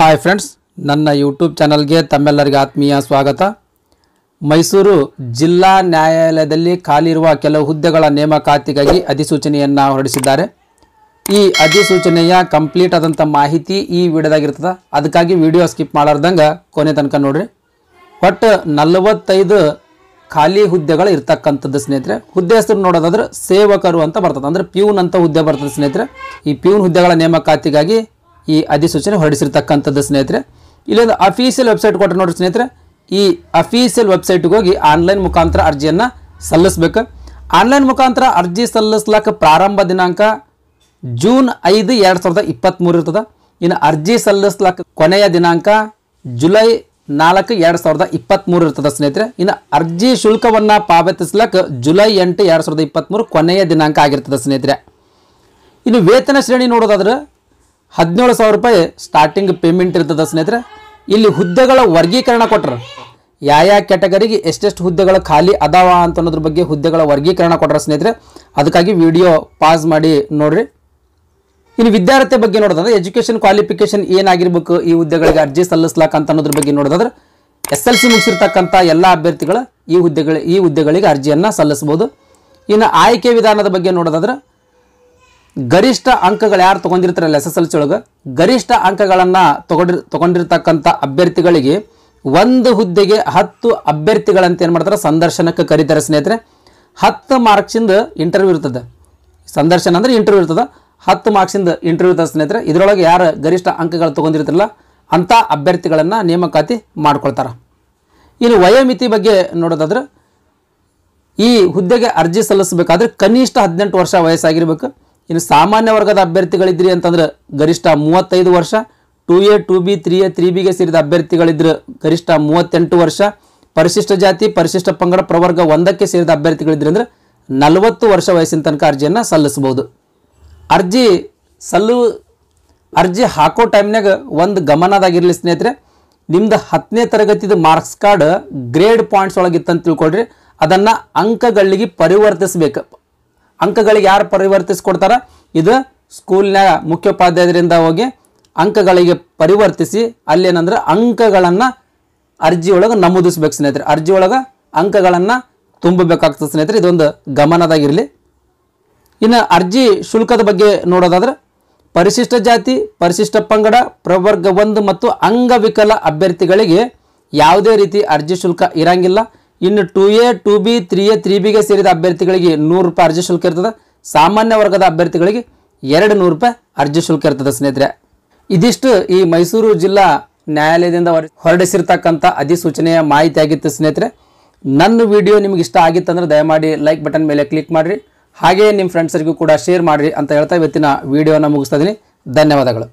hi friends ನನ್ನ YouTube ಚಾನಲ್ಗೆ ತಮ್ಮೆಲ್ಲರಿಗೆ ಆತ್ಮೀಯ ಸ್ವಾಗತ ಮೈಸೂರು ಜಿಲ್ಲಾ ನ್ಯಾಯಾಲಯದಲ್ಲಿ ಖಾಲಿ ಇರುವ ಕೆಲವು ಹುದ್ದೆಗಳ ನೇಮಕಾತಿಗಾಗಿ ಅಧಿಸೂಚನೆಯನ್ನು ಹೊರಡಿಸಿದ್ದಾರೆ ಈ ಅಧಿಸೂಚನೆಯ ಕಂಪ್ಲೀಟ್ ಆದಂಥ ಮಾಹಿತಿ ಈ ವಿಡಿಯೋದಾಗಿರ್ತದೆ ಅದಕ್ಕಾಗಿ ವಿಡಿಯೋ ಸ್ಕಿಪ್ ಮಾಡಾರ್ದಂಗೆ ಕೊನೆ ತನಕ ನೋಡಿರಿ ಒಟ್ಟು ನಲವತ್ತೈದು ಖಾಲಿ ಹುದ್ದೆಗಳು ಇರ್ತಕ್ಕಂಥದ್ದು ಸ್ನೇಹಿತರೆ ಹುದ್ದೆ ಹೆಸರು ನೋಡೋದಾದ್ರೆ ಸೇವಕರು ಅಂತ ಬರ್ತದೆ ಅಂದರೆ ಪ್ಯೂನ್ ಅಂತ ಹುದ್ದೆ ಬರ್ತದೆ ಸ್ನೇಹಿತರೆ ಈ ಪ್ಯೂನ್ ಹುದ್ದೆಗಳ ನೇಮಕಾತಿಗಾಗಿ ಈ ಅಧಿಸೂಚನೆ ಹೊರಡಿಸಿರ್ತಕ್ಕಂಥದ್ದು ಸ್ನೇಹಿತರೆ ಇಲ್ಲೊಂದು ಅಫೀಸಿಯಲ್ ವೆಬ್ಸೈಟ್ ಕೊಟ್ಟರೆ ನೋಡಿ ಸ್ನೇಹಿತರೆ ಈ ಅಫೀಸಿಯಲ್ ವೆಬ್ಸೈಟ್ಗೆ ಹೋಗಿ ಆನ್ಲೈನ್ ಮುಖಾಂತರ ಅರ್ಜಿಯನ್ನು ಸಲ್ಲಿಸ್ಬೇಕು ಆನ್ಲೈನ್ ಮುಖಾಂತರ ಅರ್ಜಿ ಸಲ್ಲಿಸ್ಲಕ್ಕ ಪ್ರಾರಂಭ ದಿನಾಂಕ ಜೂನ್ ಐದು ಎರಡು ಸಾವಿರದ ಇಪ್ಪತ್ತ್ಮೂರು ಇರ್ತದೆ ಇನ್ನು ಅರ್ಜಿ ಸಲ್ಲಿಸ್ಲಕ್ಕ ಕೊನೆಯ ದಿನಾಂಕ ಜುಲೈ ನಾಲ್ಕು ಎರಡು ಸಾವಿರದ ಇಪ್ಪತ್ತ್ಮೂರು ಇರ್ತದೆ ಸ್ನೇಹಿತರೆ ಇನ್ನು ಅರ್ಜಿ ಶುಲ್ಕವನ್ನು ಪಾವತಿಸ್ಲಕ್ಕ ಜುಲೈ ಎಂಟು ಎರಡು ಸಾವಿರದ ಇಪ್ಪತ್ತ್ಮೂರು ಕೊನೆಯ ದಿನಾಂಕ ಆಗಿರ್ತದೆ ಸ್ನೇಹಿತರೆ ಇನ್ನು ವೇತನ ಶ್ರೇಣಿ ನೋಡೋದಾದ್ರೆ ಹದಿನೇಳು ಸಾವಿರ ರೂಪಾಯಿ ಸ್ಟಾರ್ಟಿಂಗ್ ಪೇಮೆಂಟ್ ಇರ್ತದೆ ಸ್ನೇಹಿತರೆ ಇಲ್ಲಿ ಹುದ್ದೆಗಳ ವರ್ಗೀಕರಣ ಕೊಟ್ರ ಯಾವ ಕ್ಯಾಟಗರಿಗೆ ಎಷ್ಟೆಷ್ಟು ಹುದ್ದೆಗಳು ಖಾಲಿ ಅದಾವ ಅಂತ ಅನ್ನೋದ್ರ ಬಗ್ಗೆ ಹುದ್ದೆಗಳ ವರ್ಗೀಕರಣ ಕೊಟ್ರ ಸ್ನೇಹಿತರೆ ಅದಕ್ಕಾಗಿ ವಿಡಿಯೋ ಪಾಸ್ ಮಾಡಿ ನೋಡ್ರಿ ಇನ್ನು ವಿದ್ಯಾರ್ಥಿ ಬಗ್ಗೆ ನೋಡೋದಂದ್ರೆ ಎಜುಕೇಶನ್ ಕ್ವಾಲಿಫಿಕೇಶನ್ ಏನಾಗಿರ್ಬೇಕು ಈ ಹುದ್ದೆಗಳಿಗೆ ಅರ್ಜಿ ಸಲ್ಲಿಸ್ಲಾಕ ಅಂತ ಅನ್ನೋದ್ರ ಬಗ್ಗೆ ನೋಡೋದಾದ್ರೆ ಎಸ್ ಎಲ್ ಸಿ ಮುಗಿಸಿರ್ತಕ್ಕಂಥ ಎಲ್ಲ ಅಭ್ಯರ್ಥಿಗಳ ಈ ಹುದ್ದೆಗಳ ಈ ಹುದ್ದೆಗಳಿಗೆ ಅರ್ಜಿಯನ್ನು ಸಲ್ಲಿಸ್ಬೋದು ಇನ್ನು ಆಯ್ಕೆ ವಿಧಾನದ ಬಗ್ಗೆ ನೋಡೋದಾದ್ರೆ ಗರಿಷ್ಠ ಅಂಕಗಳು ಯಾರು ತೊಗೊಂಡಿರ್ತಾರಲ್ಲ ಎಸ್ ಎಸ್ ಎಲ್ ಸಿ ಒಳಗೆ ಗರಿಷ್ಠ ಅಂಕಗಳನ್ನು ತಗೊಂಡಿರ್ ತೊಗೊಂಡಿರ್ತಕ್ಕಂಥ ಅಭ್ಯರ್ಥಿಗಳಿಗೆ ಒಂದು ಹುದ್ದೆಗೆ ಹತ್ತು ಅಭ್ಯರ್ಥಿಗಳಂತ ಏನು ಮಾಡ್ತಾರೆ ಸಂದರ್ಶನಕ್ಕೆ ಕರೀತಾರೆ ಸ್ನೇಹಿತರೆ ಹತ್ತು ಮಾರ್ಕ್ಸಿಂದ ಇಂಟರ್ವ್ಯೂ ಇರ್ತದೆ ಸಂದರ್ಶನ ಅಂದರೆ ಇಂಟರ್ವ್ಯೂ ಇರ್ತದೆ ಹತ್ತು ಮಾರ್ಕ್ಸಿಂದ ಇಂಟರ್ವ್ಯೂ ಇರ್ತದೆ ಸ್ನೇಹಿತರೆ ಇದರೊಳಗೆ ಯಾರು ಗರಿಷ್ಠ ಅಂಕಗಳು ತೊಗೊಂಡಿರ್ತಾರಲ್ಲ ಅಂಥ ಅಭ್ಯರ್ಥಿಗಳನ್ನು ನೇಮಕಾತಿ ಮಾಡ್ಕೊಳ್ತಾರೆ ಇನ್ನು ವಯೋಮಿತಿ ಬಗ್ಗೆ ನೋಡೋದಾದ್ರೆ ಈ ಹುದ್ದೆಗೆ ಅರ್ಜಿ ಸಲ್ಲಿಸಬೇಕಾದ್ರೆ ಕನಿಷ್ಠ ಹದಿನೆಂಟು ವರ್ಷ ವಯಸ್ಸಾಗಿರ್ಬೇಕು ಇನ್ನು ಸಾಮಾನ್ಯ ವರ್ಗದ ಅಭ್ಯರ್ಥಿಗಳಿದ್ರಿ ಅಂತಂದ್ರೆ ಗರಿಷ್ಠ ಮೂವತ್ತೈದು ವರ್ಷ two A two B three A three ಬಿಗೆ ಸೇರಿದ ಅಭ್ಯರ್ಥಿಗಳಿದ್ರೆ ಗರಿಷ್ಠ ಮೂವತ್ತೆಂಟು ವರ್ಷ ಪರಿಶಿಷ್ಟ ಜಾತಿ ಪರಿಶಿಷ್ಟ ಪಂಗಡ ಪ್ರವರ್ಗ ಒಂದಕ್ಕೆ ಸೇರಿದ ಅಭ್ಯರ್ಥಿಗಳಿದ್ರೆ ಅಂದರೆ ನಲವತ್ತು ವರ್ಷ ವಯಸ್ಸಿನ ತನಕ ಅರ್ಜಿಯನ್ನು ಸಲ್ಲಿಸ್ಬೋದು ಅರ್ಜಿ ಸಲ್ಲು ಅರ್ಜಿ ಹಾಕೋ ಟೈಮ್ನಾಗ ಒಂದು ಗಮನದಾಗಿರಲಿ ಸ್ನೇಹಿತರೆ ನಿಮ್ದು ಹತ್ತನೇ ತರಗತಿದು ಮಾರ್ಕ್ಸ್ ಕಾರ್ಡ್ ಗ್ರೇಡ್ ಪಾಯಿಂಟ್ಸ್ ಒಳಗಿತ್ತಂತ ತಿಳ್ಕೊಳ್ರಿ ಅದನ್ನು ಅಂಕಗಳಿಗೆ ಪರಿವರ್ತಿಸಬೇಕು ಅಂಕಗಳಿಗೆ ಯಾರು ಪರಿವರ್ತಿಸ್ಕೊಡ್ತಾರ ಇದು ಸ್ಕೂಲ್ನ ಮುಖ್ಯೋಪಾಧ್ಯಾಯರಿಂದ ಹೋಗಿ ಅಂಕಗಳಿಗೆ ಪರಿವರ್ತಿಸಿ ಅಲ್ಲೇನಂದ್ರೆ ಅಂಕಗಳನ್ನು ಅರ್ಜಿ ಒಳಗೆ ನಮೂದಿಸ್ಬೇಕು ಸ್ನೇಹಿತರೆ ಅರ್ಜಿ ಒಳಗೆ ಅಂಕಗಳನ್ನು ತುಂಬಬೇಕಾಗ್ತದೆ ಸ್ನೇಹಿತರೆ ಇದೊಂದು ಗಮನದಾಗಿರಲಿ ಇನ್ನು ಅರ್ಜಿ ಶುಲ್ಕದ ಬಗ್ಗೆ ನೋಡೋದಾದ್ರೆ ಪರಿಶಿಷ್ಟ ಜಾತಿ ಪರಿಶಿಷ್ಟ ಪಂಗಡ ಪ್ರವರ್ಗ ಒಂದು ಮತ್ತು ಅಂಗವಿಕಲ ಅಭ್ಯರ್ಥಿಗಳಿಗೆ ಯಾವುದೇ ರೀತಿ ಅರ್ಜಿ ಶುಲ್ಕ ಇರಂಗಿಲ್ಲ ಇನ್ನು two A two B three A three ಬಿಗೆ ಸೇರಿದ ಅಭ್ಯರ್ಥಿಗಳಿಗೆ ನೂರು ರೂಪಾಯಿ ಅರ್ಜಿ ಶುಲ್ಕ ಇರ್ತದೆ ಸಾಮಾನ್ಯ ವರ್ಗದ ಅಭ್ಯರ್ಥಿಗಳಿಗೆ ಎರಡು ನೂರು ರೂಪಾಯಿ ಅರ್ಜಿ ಶುಲ್ಕ ಇರ್ತದೆ ಸ್ನೇಹಿತರೆ ಇದಿಷ್ಟು ಈ ಮೈಸೂರು ಜಿಲ್ಲಾ ನ್ಯಾಯಾಲಯದಿಂದ ಹೊರಡಿಸಿರ್ತಕ್ಕಂಥ ಅಧಿಸೂಚನೆಯ ಮಾಹಿತಿ ಆಗಿತ್ತು ಸ್ನೇಹಿತರೆ ನನ್ನ ವಿಡಿಯೋ ನಿಮ್ಗೆ ಇಷ್ಟ ಆಗಿತ್ತಂದ್ರೆ ದಯಮಾಡಿ ಲೈಕ್ ಬಟನ್ ಮೇಲೆ ಕ್ಲಿಕ್ ಮಾಡಿರಿ ಹಾಗೆಯೇ ನಿಮ್ಮ ಫ್ರೆಂಡ್ಸರಿಗೂ ಕೂಡ ಶೇರ್ ಮಾಡಿರಿ ಅಂತ ಹೇಳ್ತಾ ಇವತ್ತಿನ ವಿಡಿಯೋನ ಮುಗಿಸ್ತಾ ಇದ್ದೀನಿ ಧನ್ಯವಾದಗಳು